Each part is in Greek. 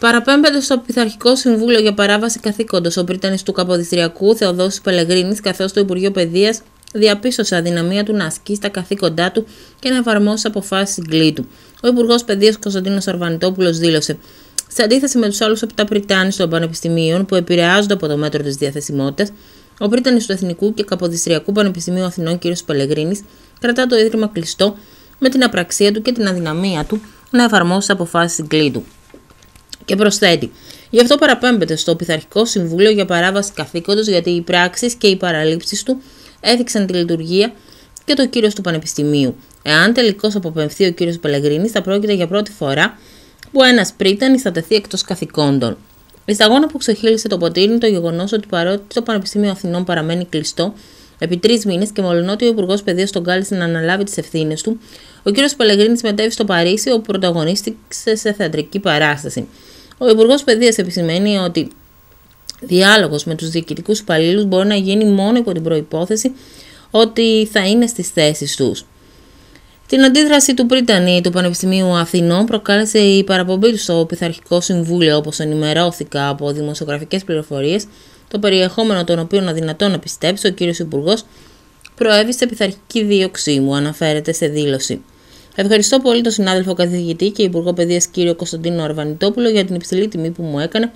Παραπέμπεται στο Πειθαρχικό Συμβούλιο για παράβαση καθήκοντος ο πρίτανη του Καποδιστριακού Θεοδόσης Πελεγρίνη, καθώς το Υπουργείο Παιδείας διαπίστωσε αδυναμία του να ασκήσει στα καθήκοντά του και να εφαρμόσει αποφάσεις συγκλήτου. Ο Υπουργός Παιδείας Κωνσταντίνος Αρβανιτόπουλος δήλωσε. Σε αντίθεση με τους άλλους επτά πριτάνη των πανεπιστημίων που επηρεάζονται από το μέτρο της διαθεσιμότητας, ο πρίτανη του Εθνικού και Καποδιστριακού Πανεπιστημίου Αθηνών κ. Πελεγρίνη κρατά το ίδρυμα κλειστό με την απραξία του και την αδυναμία του να εφαρμόσει αποφάσεις συγκλήτου. Και προσθέτει. Γι' αυτό παραπέμπεται στο Πειθαρχικό Συμβούλιο για παράβαση καθήκοντος, γιατί οι πράξεις και οι παραλήψεις του έδειξαν τη λειτουργία και το κύριο του Πανεπιστημίου. Εάν τελικώς αποπεμφθεί ο κύριος Πελεγρίνη, θα πρόκειται για πρώτη φορά που ένας πρίτανης θα τεθεί εκτός καθηκόντων. Η σταγόνα που ξεχύλισε το ποτήρι είναι το γεγονός ότι παρότι το Πανεπιστήμιο Αθηνών παραμένει κλειστό επί τρεις μήνες και μολονότι ο Υπουργός Παιδείας τον κάλεσε να αναλάβει τις ευθύνες του, ο κύριος Πελεγρίνη μετέβη στο Παρίσι, όπου πρωταγωνίστηκε σε θεατρική παράσταση. Ο Υπουργός Παιδείας επισημαίνει ότι διάλογος με τους διοικητικούς υπαλλήλους μπορεί να γίνει μόνο υπό την προπόθεση ότι θα είναι στις θέσεις τους. Την αντίδραση του Πρίτανη του Πανεπιστημίου Αθηνών προκάλεσε η παραπομπή του στο Πειθαρχικό Συμβούλιο, όπως ενημερώθηκα από δημοσιογραφικές πληροφορίες, το περιεχόμενο των οποίων αδυνατόν να πιστέψει ο κύριος Υπουργός προέβησε πειθαρχική δίωξή μου, αναφέρεται σε δήλωση. Ευχαριστώ πολύ τον συνάδελφο καθηγητή και Υπουργό Παιδείας κύριο Κωνσταντίνο Αρβανιτόπουλο για την υψηλή τιμή που μου έκανε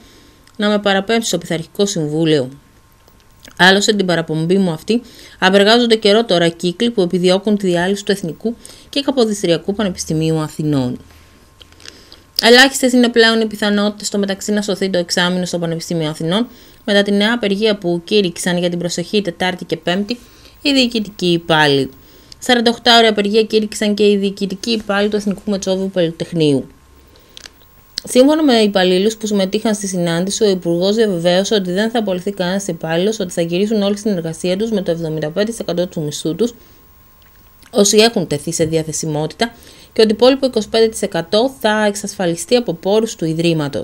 να με παραπέμψει στο Πειθαρχικό Συμβούλιο. Άλλωστε, την παραπομπή μου αυτή απεργάζονται καιρό τώρα κύκλοι που επιδιώκουν τη διάλυση του Εθνικού και Καποδιστριακού Πανεπιστημίου Αθηνών. Ελάχιστες είναι πλέον οι πιθανότητες στο μεταξύ να σωθεί το εξάμεινο στο Πανεπιστήμιο Αθηνών μετά τη νέα απεργία που κήρυξαν για την προσοχή Τετάρτη και Πέμπτη οι διοικητικοί υπάλληλοι. 48 ώρες απεργία κήρυξαν και οι διοικητικοί υπάλληλοι του Εθνικού Μετσόβου Πολυτεχνείου. Σύμφωνα με υπαλλήλους που συμμετείχαν στη συνάντηση, ο Υπουργός διαβεβαίωσε ότι δεν θα απολυθεί κανένας υπάλληλος, ότι θα γυρίσουν όλοι στην εργασία τους με το 75% του μισθού τους, όσοι έχουν τεθεί σε διαθεσιμότητα, και ότι το υπόλοιπο 25% θα εξασφαλιστεί από πόρους του Ιδρύματος.